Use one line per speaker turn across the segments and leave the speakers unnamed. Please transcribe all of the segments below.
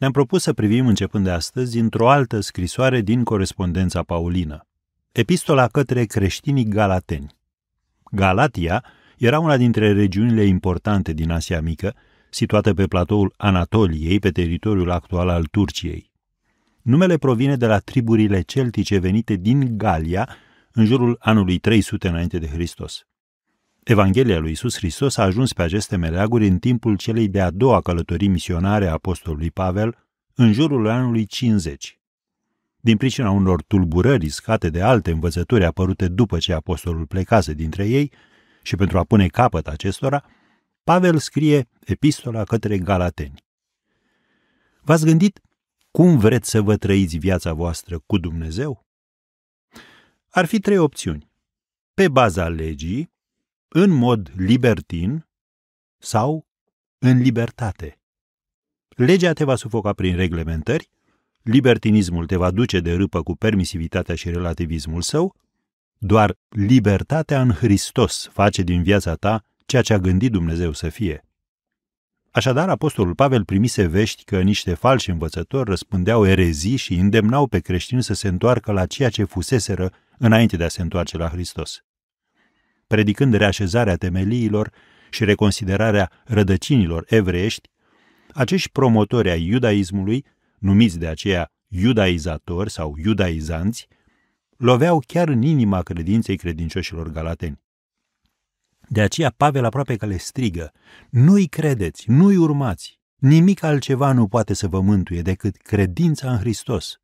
ne-am propus să privim începând de astăzi într-o altă scrisoare din corespondența paulină, epistola către creștinii galateni. Galatia era una dintre regiunile importante din Asia Mică, situată pe platoul Anatoliei, pe teritoriul actual al Turciei. Numele provine de la triburile celtice venite din Galia în jurul anului 300 înainte de Hristos. Evanghelia lui Isus Hristos a ajuns pe aceste meleaguri în timpul celei de-a doua călătorii misionare a apostolului Pavel, în jurul anului 50. Din pricina unor tulburări scate de alte învățături apărute după ce apostolul plecase dintre ei și pentru a pune capăt acestora, Pavel scrie epistola către Galateni. V-ați gândit cum vreți să vă trăiți viața voastră cu Dumnezeu? Ar fi trei opțiuni. Pe baza legii, în mod libertin sau în libertate. Legea te va sufoca prin reglementări, libertinismul te va duce de râpă cu permisivitatea și relativismul său, doar libertatea în Hristos face din viața ta ceea ce a gândit Dumnezeu să fie. Așadar, apostolul Pavel primise vești că niște falși învățători răspândeau erezii și îndemnau pe creștini să se întoarcă la ceea ce fuseseră înainte de a se întoarce la Hristos predicând reașezarea temeliilor și reconsiderarea rădăcinilor evreiești, acești promotori ai iudaismului, numiți de aceea iudaizatori sau iudaizanți, loveau chiar în inima credinței credincioșilor galateni. De aceea Pavel aproape că le strigă, nu-i credeți, nu-i urmați, nimic altceva nu poate să vă mântuie decât credința în Hristos.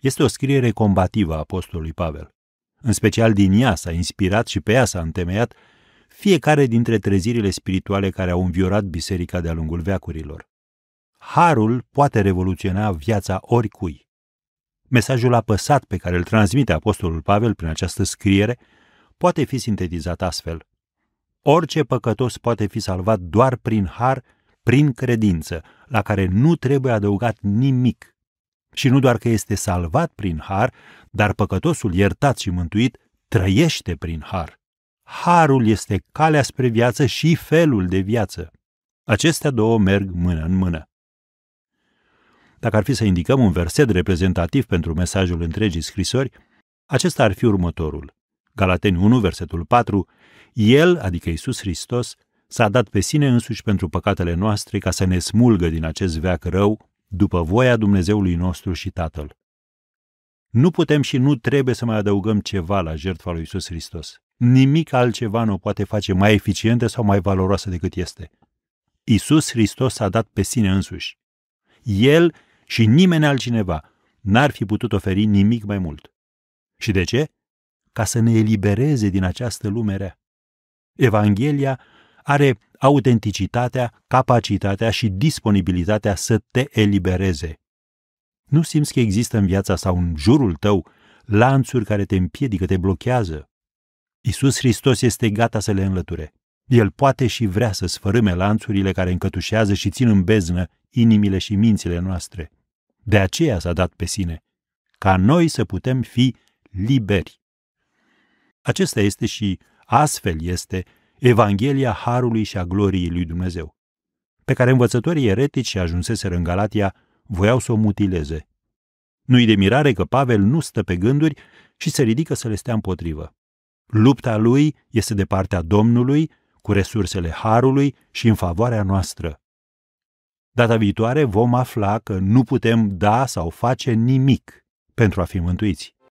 Este o scriere combativă a apostolului Pavel. În special din ea s-a inspirat și pe ea s-a întemeiat fiecare dintre trezirile spirituale care au înviorat biserica de-a lungul veacurilor. Harul poate revoluționa viața oricui. Mesajul apăsat pe care îl transmite Apostolul Pavel prin această scriere poate fi sintetizat astfel. Orice păcătos poate fi salvat doar prin har, prin credință, la care nu trebuie adăugat nimic și nu doar că este salvat prin har, dar păcătosul iertat și mântuit trăiește prin har. Harul este calea spre viață și felul de viață. Acestea două merg mână în mână. Dacă ar fi să indicăm un verset reprezentativ pentru mesajul întregii scrisori, acesta ar fi următorul. Galateni 1, versetul 4, El, adică Isus Hristos, s-a dat pe sine însuși pentru păcatele noastre ca să ne smulgă din acest veac rău după voia Dumnezeului nostru și Tatăl. Nu putem și nu trebuie să mai adăugăm ceva la jertfa lui Isus Hristos. Nimic altceva nu o poate face mai eficientă sau mai valoroasă decât este. Isus Hristos a dat pe sine însuși. El și nimeni altcineva n-ar fi putut oferi nimic mai mult. Și de ce? Ca să ne elibereze din această lume rea. Evanghelia are autenticitatea, capacitatea și disponibilitatea să te elibereze. Nu simți că există în viața sau în jurul tău lanțuri care te împiedică, te blochează. Isus Hristos este gata să le înlăture. El poate și vrea să sfărâme lanțurile care încătușează și țin în beznă inimile și mințile noastre. De aceea s-a dat pe sine, ca noi să putem fi liberi. Acesta este și astfel este Evanghelia Harului și a Gloriei lui Dumnezeu, pe care învățătorii eretici și ajunseseră în Galatia voiau să o mutileze. Nu-i de mirare că Pavel nu stă pe gânduri și se ridică să le stea împotrivă. Lupta lui este de partea Domnului, cu resursele Harului și în favoarea noastră. Data viitoare vom afla că nu putem da sau face nimic pentru a fi mântuiți.